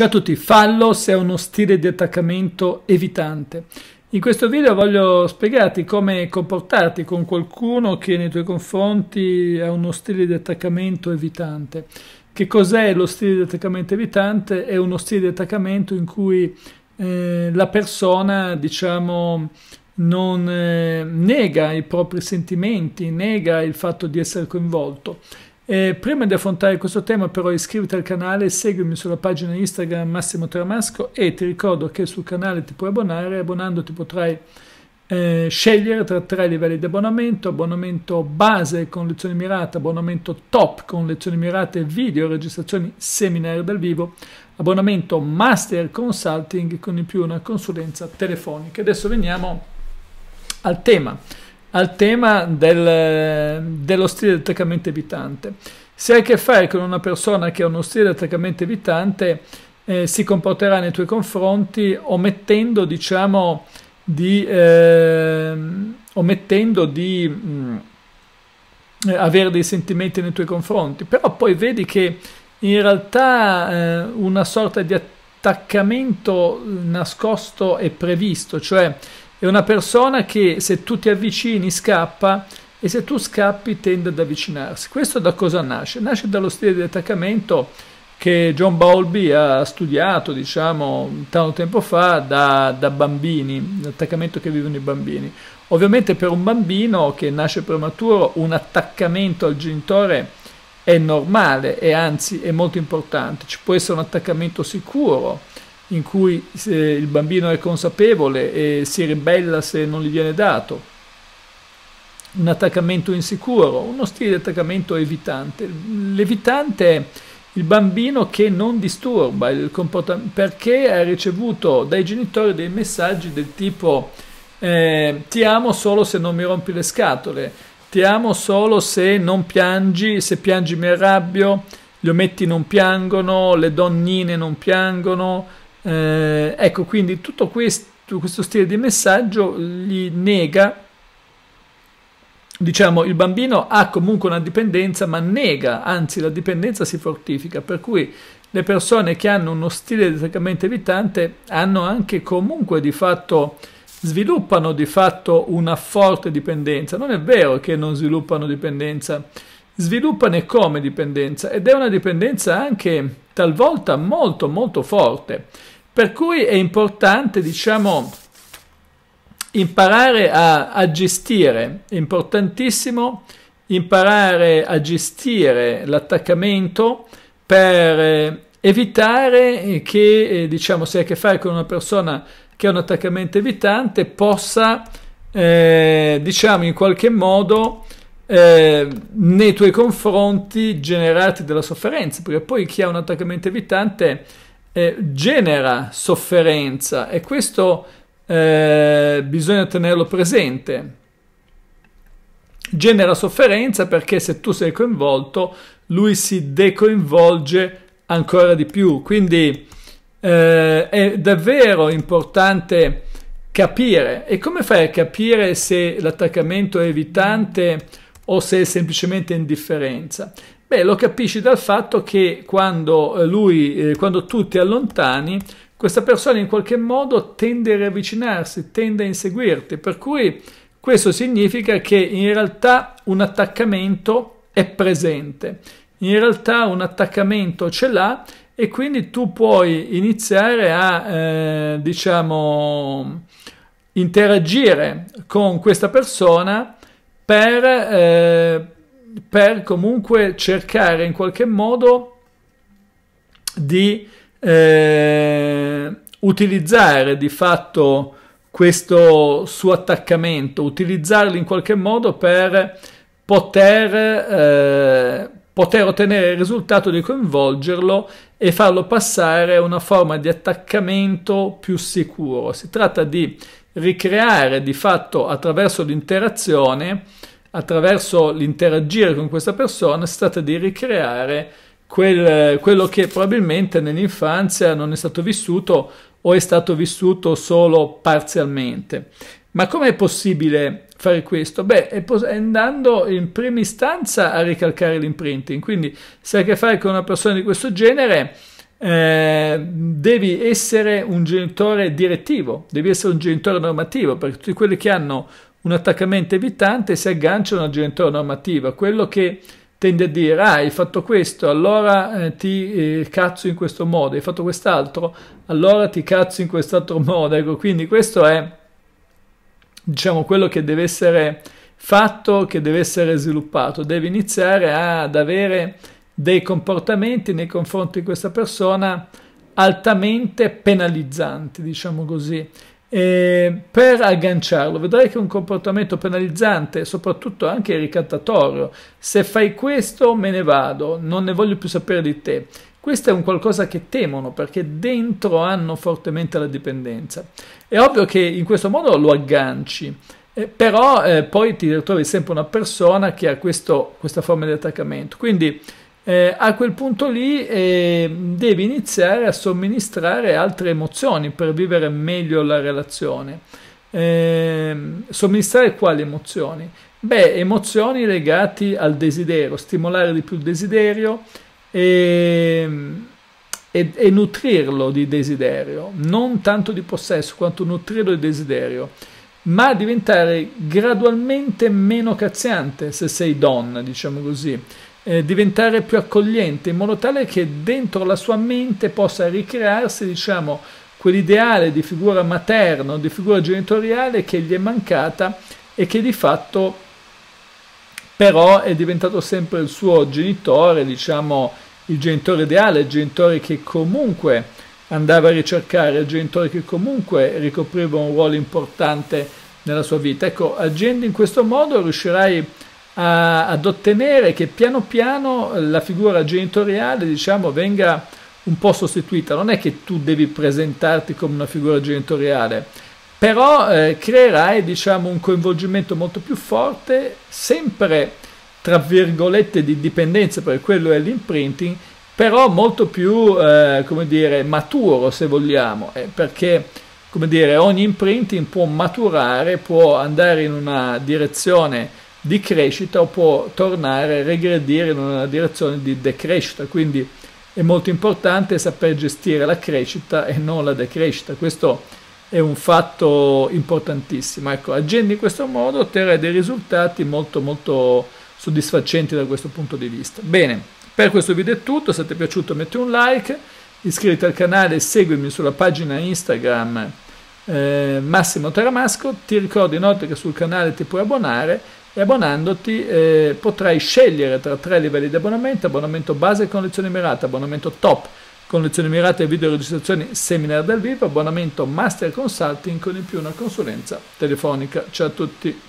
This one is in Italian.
Ciao a tutti, fallo se è uno stile di attaccamento evitante. In questo video voglio spiegarti come comportarti con qualcuno che nei tuoi confronti ha uno stile di attaccamento evitante. Che cos'è lo stile di attaccamento evitante? È uno stile di attaccamento in cui eh, la persona, diciamo, non eh, nega i propri sentimenti, nega il fatto di essere coinvolto eh, prima di affrontare questo tema però iscriviti al canale, seguimi sulla pagina Instagram Massimo Tramasco e ti ricordo che sul canale ti puoi abbonare, abbonandoti potrai eh, scegliere tra tre livelli di abbonamento, abbonamento base con lezioni mirate, abbonamento top con lezioni mirate, video, registrazioni, seminari dal vivo, abbonamento master consulting con in più una consulenza telefonica. Adesso veniamo al tema al tema del, dello stile di attaccamento evitante. Se hai a che fare con una persona che ha uno stile di attaccamento evitante, eh, si comporterà nei tuoi confronti omettendo, diciamo, di, eh, omettendo di mh, mm, avere dei sentimenti nei tuoi confronti. Però poi vedi che in realtà eh, una sorta di attaccamento nascosto è previsto, cioè è una persona che se tu ti avvicini scappa e se tu scappi tende ad avvicinarsi. Questo da cosa nasce? Nasce dallo stile di attaccamento che John Bowlby ha studiato, diciamo, tanto tempo fa da, da bambini, l'attaccamento che vivono i bambini. Ovviamente per un bambino che nasce prematuro un attaccamento al genitore è normale e anzi è molto importante. Ci può essere un attaccamento sicuro, in cui il bambino è consapevole e si ribella se non gli viene dato, un attaccamento insicuro, uno stile di attaccamento evitante. L'evitante è il bambino che non disturba il comportamento perché ha ricevuto dai genitori dei messaggi del tipo eh, ti amo solo se non mi rompi le scatole, ti amo solo se non piangi, se piangi mi arrabbio, gli ometti non piangono, le donnine non piangono, eh, ecco, quindi tutto questo, questo stile di messaggio gli nega diciamo il bambino ha comunque una dipendenza ma nega, anzi la dipendenza si fortifica, per cui le persone che hanno uno stile elettricamente evitante hanno anche comunque di fatto sviluppano di fatto una forte dipendenza. Non è vero che non sviluppano dipendenza sviluppane come dipendenza ed è una dipendenza anche talvolta molto molto forte. Per cui è importante, diciamo, imparare a, a gestire, è importantissimo imparare a gestire l'attaccamento per eh, evitare che, eh, diciamo, se hai a che fare con una persona che ha un attaccamento evitante, possa, eh, diciamo, in qualche modo eh, nei tuoi confronti generati della sofferenza, perché poi chi ha un attaccamento evitante eh, genera sofferenza e questo eh, bisogna tenerlo presente. Genera sofferenza perché se tu sei coinvolto, lui si decoinvolge ancora di più. Quindi eh, è davvero importante capire. E come fai a capire se l'attaccamento è evitante o se è semplicemente indifferenza? Beh, lo capisci dal fatto che quando, eh, lui, eh, quando tu ti allontani, questa persona in qualche modo tende a riavvicinarsi, tende a inseguirti, per cui questo significa che in realtà un attaccamento è presente, in realtà un attaccamento ce l'ha e quindi tu puoi iniziare a, eh, diciamo, interagire con questa persona per, eh, per comunque cercare in qualche modo di eh, utilizzare di fatto questo suo attaccamento, utilizzarlo in qualche modo per poter, eh, poter ottenere il risultato di coinvolgerlo e farlo passare a una forma di attaccamento più sicuro. Si tratta di ricreare di fatto attraverso l'interazione attraverso l'interagire con questa persona si tratta di ricreare quel, quello che probabilmente nell'infanzia non è stato vissuto o è stato vissuto solo parzialmente. Ma com'è possibile fare questo? Beh, è pos- andando in prima istanza a ricalcare l'imprinting, quindi se hai a che fare con una persona di questo genere, eh, devi essere un genitore direttivo, devi essere un genitore normativo, perché tutti quelli che hanno un attaccamento evitante si aggancia a un'agenda normativa, quello che tende a dire ah, hai fatto questo, allora eh, ti eh, cazzo in questo modo, hai fatto quest'altro, allora ti cazzo in quest'altro modo. Ecco, quindi questo è diciamo quello che deve essere fatto, che deve essere sviluppato, devi iniziare ad avere dei comportamenti nei confronti di questa persona altamente penalizzanti, diciamo così. E per agganciarlo vedrai che è un comportamento penalizzante soprattutto anche ricattatorio se fai questo me ne vado non ne voglio più sapere di te questo è un qualcosa che temono perché dentro hanno fortemente la dipendenza è ovvio che in questo modo lo agganci eh, però eh, poi ti ritrovi sempre una persona che ha questo, questa forma di attaccamento quindi eh, a quel punto lì eh, devi iniziare a somministrare altre emozioni per vivere meglio la relazione. Eh, somministrare quali emozioni? Beh, emozioni legate al desiderio, stimolare di più il desiderio e, ehm, e, e nutrirlo di desiderio, non tanto di possesso quanto nutrirlo di desiderio ma diventare gradualmente meno cazziante se sei donna, diciamo così eh, diventare più accogliente in modo tale che dentro la sua mente possa ricrearsi diciamo quell'ideale di figura materna, di figura genitoriale che gli è mancata e che di fatto però è diventato sempre il suo genitore, diciamo il genitore ideale, il genitore che comunque andava a ricercare, il genitore che comunque ricopriva un ruolo importante nella sua vita. Ecco, agendo in questo modo riuscirai a a, ad ottenere che piano piano la figura genitoriale diciamo, venga un po' sostituita. Non è che tu devi presentarti come una figura genitoriale, però eh, creerai diciamo, un coinvolgimento molto più forte, sempre tra virgolette di dipendenza, perché quello è l'imprinting, però molto più eh, come dire, maturo se vogliamo, eh, perché come dire, ogni imprinting può maturare, può andare in una direzione di crescita o può tornare a regredire in una direzione di decrescita. Quindi è molto importante saper gestire la crescita e non la decrescita. Questo è un fatto importantissimo. Ecco, agendo in questo modo otterrai dei risultati molto molto soddisfacenti da questo punto di vista. Bene, per questo video è tutto, se ti è piaciuto metti un like, iscriviti al canale e seguimi sulla pagina Instagram eh, Massimo Taramasco, ti ricordo inoltre che sul canale ti puoi abbonare e abbonandoti eh, potrai scegliere tra tre livelli di abbonamento, abbonamento base con lezioni mirate, abbonamento top con lezioni mirate e video registrazioni seminar dal vivo, abbonamento master consulting con in più una consulenza telefonica. Ciao a tutti!